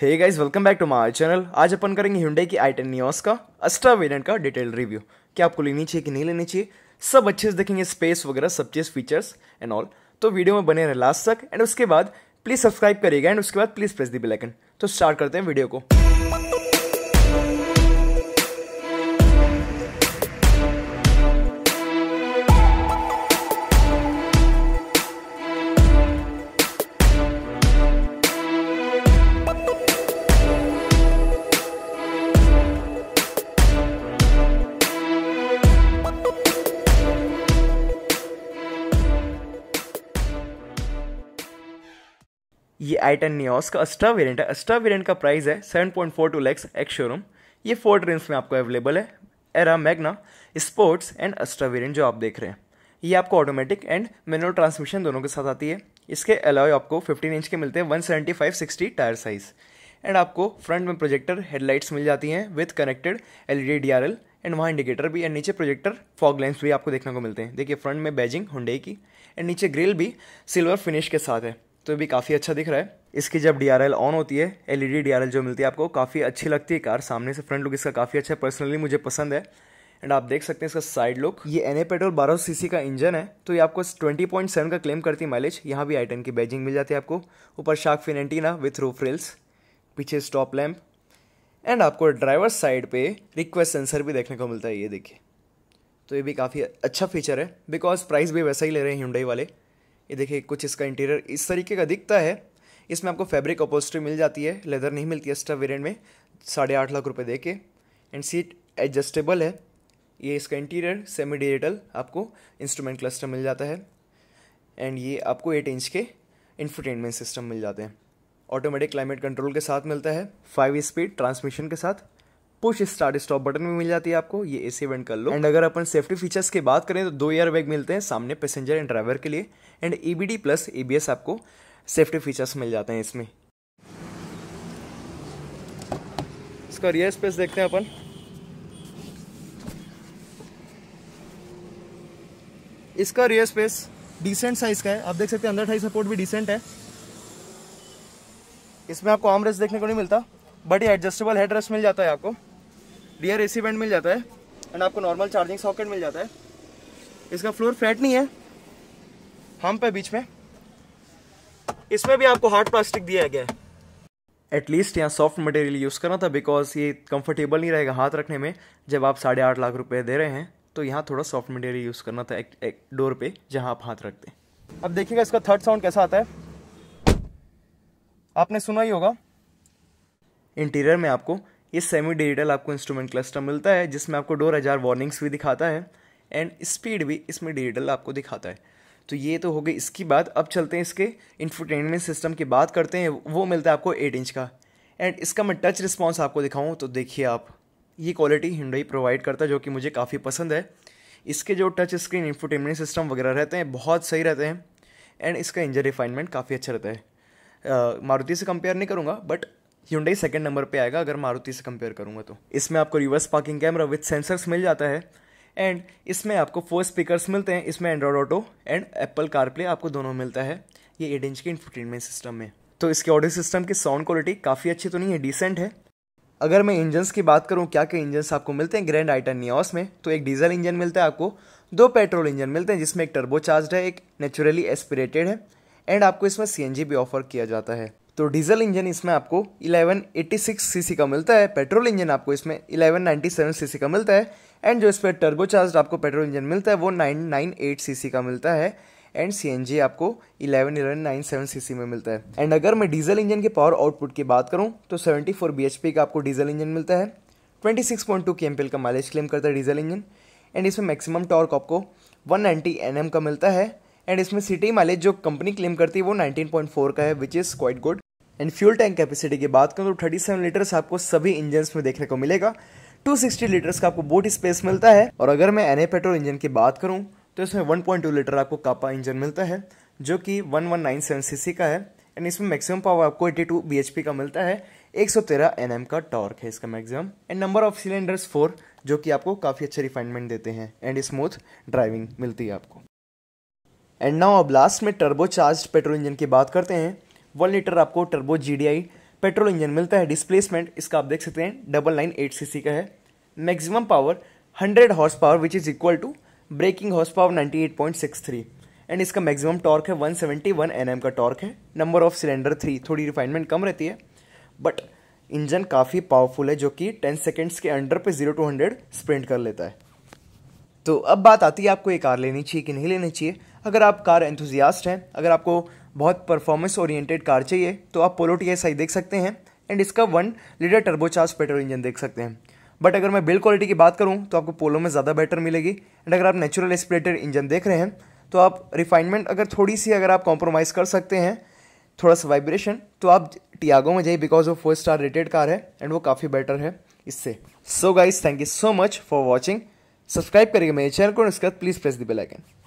hey guys welcome back to my channel आज अपन करेंगे हिंडे की आई टेन न्यूज का अस्ट्रा वेरियंट का डिटेल रिव्यू क्या आपको लेनी चाहिए कि नहीं लेनी चाहिए सब अच्छे से देखेंगे स्पेस वगैरह सब चीज़ फीचर्स एंड ऑल तो वीडियो में बने रहे लास्ट तक एंड उसके बाद प्लीज़ सब्सक्राइब करिएगा एंड उसके बाद प्लीज़ प्रेस दी बेलाइकन तो स्टार्ट करते हैं वीडियो को ये आई टेन है का अस्ट्रा वेरियंट है अस्ट्रा वेरियंट का प्राइस है seven point four two lakhs ex showroom ये फोर रेंज में आपको अवेलेबल है Era Magna Sports and Astra variant जो आप देख रहे हैं ये आपको ऑटोमेटिक एंड मैनुअल ट्रांसमिशन दोनों के साथ आती है इसके अलावा आपको 15 इंच के मिलते हैं 175 सिक्सटी टायर साइज़ एंड आपको फ्रंट में प्रोजेक्टर हेडलाइट्स मिल जाती हैं with connected L E D and वहाँ इंडिकेटर भी एंड नीचे प्रोजेक्टर फॉग लेंस भी आपको देखने को मिलते हैं देखिए फ्रंट में बैजिंग हुंडई की एंड नीचे ग्रिल भी सिल्वर फिनिश के साथ है तो भी काफ़ी अच्छा दिख रहा है इसकी जब डी ऑन होती है एल ई e जो मिलती है आपको काफ़ी अच्छी लगती है कार सामने से फ्रंट लुक इसका काफ़ी अच्छा है पर्सनली मुझे पसंद है एंड आप देख सकते हैं इसका साइड लुक ये एन ए पेट्रोल बारह सीसी का इंजन है तो ये आपको 20.7 का क्लेम करती है माइलेज यहाँ भी आई की बैजिंग मिल जाती है आपको ऊपर shark fin antenna with roof rails पीछे स्टॉप लैम्प एंड आपको ड्राइवर साइड पे रिक्वेस्ट सेंसर भी देखने को मिलता है ये देखिए तो ये भी काफ़ी अच्छा फीचर है बिकॉज प्राइस भी वैसा ही ले रहे हैं हिंडई वाले ये देखिए कुछ इसका इंटीरियर इस तरीके का दिखता है इसमें आपको फैब्रिक अपोस्ट्री मिल जाती है लेदर नहीं मिलती है एक्स्ट्रा वेरियंट में साढ़े आठ लाख रुपये दे के एंड सीट एडजस्टेबल है ये इसका इंटीरियर सेमी डिजिटल आपको इंस्ट्रूमेंट क्लस्टर मिल जाता है एंड ये आपको एट इंच के इन्फोटेनमेंट सिस्टम मिल जाते हैं ऑटोमेटिक क्लाइमेट कंट्रोल के साथ मिलता है फाइव स्पीड ट्रांसमिशन के साथ पुश स्टार्ट स्टॉप बटन भी मिल जाती है आपको ये एसी इवेंट कर लो एंड अगर अपन सेफ्टी फीचर्स की बात करें तो दो ईयर बैग मिलते हैं सामने पैसेंजर एंड ड्राइवर के लिए एंड ई प्लस ए आपको सेफ्टी फीचर्स मिल जाते हैं इसमें इसका रियर स्पेस देखते हैं अपन इसका रियर स्पेस डिसेंट साइज का है आप देख सकते हैं अंदर ठाई सपोर्ट भी डिसेंट है इसमें आपको आर्म देखने को नहीं मिलता बट ये एडजस्टेबल हेडरेस्ट मिल जाता है आपको डियर एसी बैंड मिल जाता है एंड आपको नॉर्मल चार्जिंग सॉकेट मिल जाता है इसका फ्लोर फ्लैट नहीं है हम पे बीच में इसमें भी आपको हार्ड प्लास्टिक दिया गया है एटलीस्ट यहाँ सॉफ्ट मटेरियल यूज़ करना था बिकॉज ये कंफर्टेबल नहीं रहेगा हाथ रखने में जब आप साढ़े आठ लाख रुपए दे रहे हैं तो यहाँ थोड़ा सॉफ्ट मटेरियल यूज़ करना था एक, एक डोर पे जहाँ आप हाथ रखते हैं अब देखिएगा इसका थर्ड साउंड कैसा आता है आपने सुना ही होगा इंटीरियर में आपको ये सेमी डिजिटल आपको इंस्ट्रूमेंट क्लस्टर मिलता है जिसमें आपको डोर हज़ार वार्निंग्स भी दिखाता है एंड स्पीड भी इसमें डिजिटल आपको दिखाता है तो ये तो हो गई इसकी बात अब चलते हैं इसके इंफोटेनमेंट सिस्टम की बात करते हैं वो मिलता है आपको एट इंच का एंड इसका मैं टच रिस्पॉन्स आपको दिखाऊँ तो देखिए आप ये क्वालिटी हिंडई प्रोवाइड करता है जो कि मुझे काफ़ी पसंद है इसके जो टच स्क्रीन इंफोटेनमेंट सिस्टम वगैरह रहते हैं बहुत सही रहते हैं एंड इसका इंजन रिफाइनमेंट काफ़ी अच्छा रहता है मारुति से कंपेयर नहीं करूँगा बट ह्यूडई सेकेंड नंबर पे आएगा अगर मारुति से कंपेयर करूंगा तो इसमें आपको reverse parking camera with sensors मिल जाता है एंड इसमें आपको फोर स्पीकर्स मिलते हैं इसमें Android auto and Apple CarPlay आपको दोनों मिलता है ये एट इंच के इंफोटेनमेंट सिस्टम में तो इसके ऑडियो सिस्टम की साउंड क्वालिटी काफ़ी अच्छी तो नहीं है डिसेंट है अगर मैं इंजन्स की बात करूँ क्या क्या इंजन्स आपको मिलते हैं ग्रैंड आइटन नियोस में तो एक डीजल इंजन मिलता है आपको दो पेट्रोल इंजन मिलते हैं जिसमें एक टर्बो चार्ज है एक नेचुरली एस्पिरेटेड है एंड आपको इसमें सी भी ऑफर किया जाता है तो डीजल इंजन इसमें आपको 1186 सीसी का मिलता है पेट्रोल इंजन आपको इसमें 1197 सीसी का मिलता है एंड जो इस पर टर्बोचार्ज आपको पेट्रोल इंजन मिलता है वो 998 सीसी का मिलता है एंड सी आपको 11197 सीसी में मिलता है एंड अगर मैं डीजल इंजन के पावर आउटपुट की बात करूँ तो 74 फोर का आपको डीजल इंजन मिलता है ट्वेंटी सिक्स का माइलेज क्लेम करता है डीजल इंजन एंड इसमें मैक्सिमम टॉर्क आपको वन नाइन्टी का मिलता है एंड इसमें सिटी माइलेज जो कंपनी क्लेम करती है वो 19.4 का है which is quite good and fuel tank capacity की बात करूँ तो थर्टी सेवन लीटर्स आपको सभी इंजन में देखने को मिलेगा टू सिक्सटी लीटर्स का आपको बोट स्पेस मिलता है और अगर मैं एन पेट्रोल इंजन की बात करूँ तो इसमें वन पॉइंट टू लीटर आपको कापा इंजन मिलता है जो कि one one nine seven C C का है एंड इसमें मैक्सिमम पावर आपको टू बी एच पी का मिलता है एक सौ एन एम का टॉर्क है इसका maximum and number of cylinders four जो कि आपको काफ़ी अच्छे रिफाइनमेंट देते हैं एंड स्मूथ ड्राइविंग मिलती है आपको एंड नाउ अब लास्ट में टर्बो चार्ज पेट्रोल इंजन की बात करते हैं वन लीटर आपको टर्बो जी पेट्रोल इंजन मिलता है डिस्प्लेसमेंट इसका आप देख सकते हैं डबल नाइन एट सी का है maximum power hundred horse power which is equal to braking horse power ninety eight point six three and इसका मैक्सिमम टॉर्क है one seventy one N M का टॉर्क है नंबर ऑफ सिलेंडर थ्री थोड़ी refinement कम रहती है but engine काफ़ी powerful है जो कि टेन सेकेंड्स के अंडर पे जीरो टू हंड्रेड स्प्रिंट कर लेता है तो अब बात आती है आपको ये कार लेनी चाहिए कि नहीं लेनी चाहिए अगर आप कार एंथुजियास्ट हैं अगर आपको बहुत परफॉर्मेंस ओरिएंटेड कार चाहिए तो आप पोलो टी एस आई देख सकते हैं एंड इसका one litre turbocharge petrol engine देख सकते हैं बट अगर मैं बिल्ड क्वालिटी की बात करूँ तो आपको पोलो में ज़्यादा बेटर मिलेगी एंड अगर आप नेचुरल एस्पिरेटेड इंजन देख रहे हैं तो आप रिफाइनमेंट अगर थोड़ी सी अगर आप कॉम्प्रोमाइज़ कर सकते हैं थोड़ा सा वाइब्रेशन तो आप टियागो में जाइए बिकॉज वो फोर स्टार रेटेड कार है एंड वो काफ़ी बेटर है इससे so guys thank you so much for watching subscribe करिएगा मेरे चैनल को इसके बाद please press the bell icon